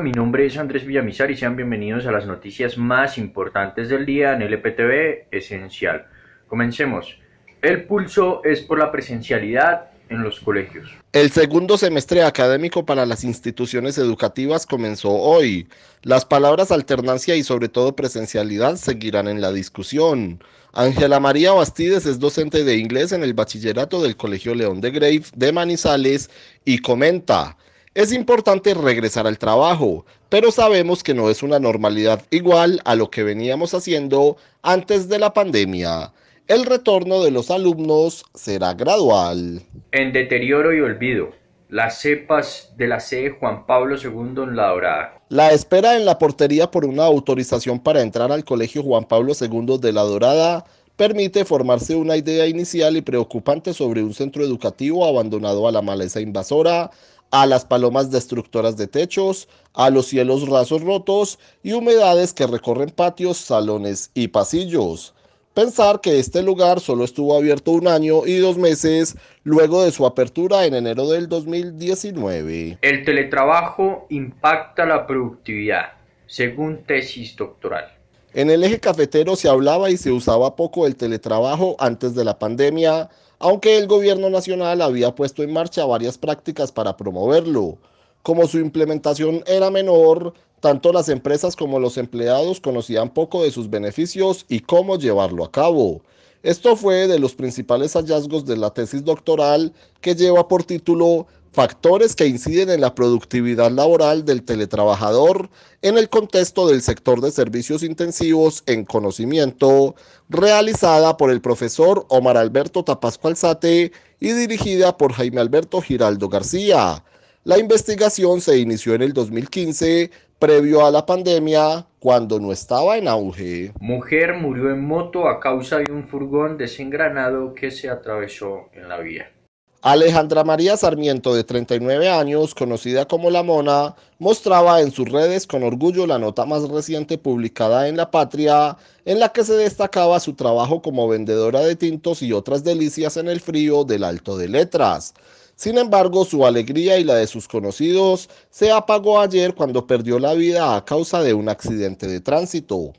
mi nombre es Andrés Villamizar y sean bienvenidos a las noticias más importantes del día en LPTV Esencial. Comencemos. El pulso es por la presencialidad en los colegios. El segundo semestre académico para las instituciones educativas comenzó hoy. Las palabras alternancia y sobre todo presencialidad seguirán en la discusión. Ángela María Bastides es docente de inglés en el bachillerato del Colegio León de Grave de Manizales y comenta, es importante regresar al trabajo, pero sabemos que no es una normalidad igual a lo que veníamos haciendo antes de la pandemia. El retorno de los alumnos será gradual. En deterioro y olvido, las cepas de la sede Juan Pablo II en La Dorada. La espera en la portería por una autorización para entrar al Colegio Juan Pablo II de La Dorada permite formarse una idea inicial y preocupante sobre un centro educativo abandonado a la maleza invasora, a las palomas destructoras de techos, a los cielos rasos rotos y humedades que recorren patios, salones y pasillos. Pensar que este lugar solo estuvo abierto un año y dos meses luego de su apertura en enero del 2019. El teletrabajo impacta la productividad, según tesis doctoral. En el eje cafetero se hablaba y se usaba poco el teletrabajo antes de la pandemia, aunque el gobierno nacional había puesto en marcha varias prácticas para promoverlo. Como su implementación era menor, tanto las empresas como los empleados conocían poco de sus beneficios y cómo llevarlo a cabo. Esto fue de los principales hallazgos de la tesis doctoral que lleva por título factores que inciden en la productividad laboral del teletrabajador en el contexto del sector de servicios intensivos en conocimiento, realizada por el profesor Omar Alberto Tapasco Alzate y dirigida por Jaime Alberto Giraldo García. La investigación se inició en el 2015, previo a la pandemia, cuando no estaba en auge. Mujer murió en moto a causa de un furgón desengranado que se atravesó en la vía. Alejandra María Sarmiento, de 39 años, conocida como La Mona, mostraba en sus redes con orgullo la nota más reciente publicada en La Patria, en la que se destacaba su trabajo como vendedora de tintos y otras delicias en el frío del Alto de Letras. Sin embargo, su alegría y la de sus conocidos se apagó ayer cuando perdió la vida a causa de un accidente de tránsito.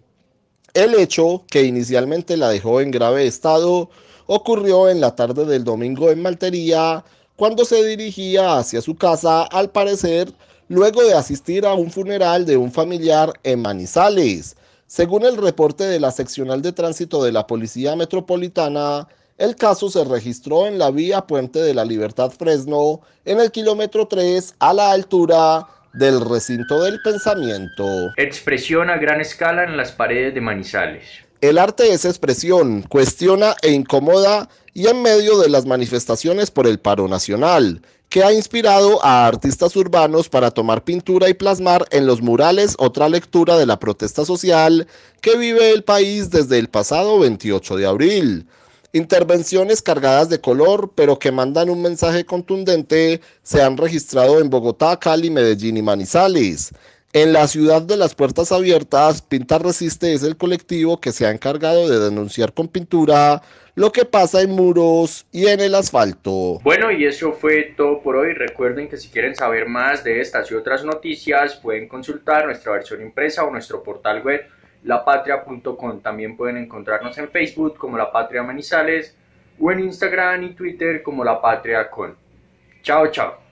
El hecho, que inicialmente la dejó en grave estado, ocurrió en la tarde del domingo en Maltería, cuando se dirigía hacia su casa, al parecer, luego de asistir a un funeral de un familiar en Manizales. Según el reporte de la seccional de tránsito de la Policía Metropolitana, el caso se registró en la vía Puente de la Libertad Fresno, en el kilómetro 3, a la altura del recinto del pensamiento. Expresión a gran escala en las paredes de Manizales. El arte es expresión, cuestiona e incomoda y en medio de las manifestaciones por el paro nacional, que ha inspirado a artistas urbanos para tomar pintura y plasmar en los murales otra lectura de la protesta social que vive el país desde el pasado 28 de abril Intervenciones cargadas de color, pero que mandan un mensaje contundente, se han registrado en Bogotá, Cali, Medellín y Manizales. En la ciudad de las puertas abiertas, Pinta Resiste es el colectivo que se ha encargado de denunciar con pintura lo que pasa en muros y en el asfalto. Bueno, y eso fue todo por hoy. Recuerden que si quieren saber más de estas y otras noticias, pueden consultar nuestra versión impresa o nuestro portal web lapatria.com. También pueden encontrarnos en Facebook como La Patria Manizales o en Instagram y Twitter como La Patria Con. Chao, chao.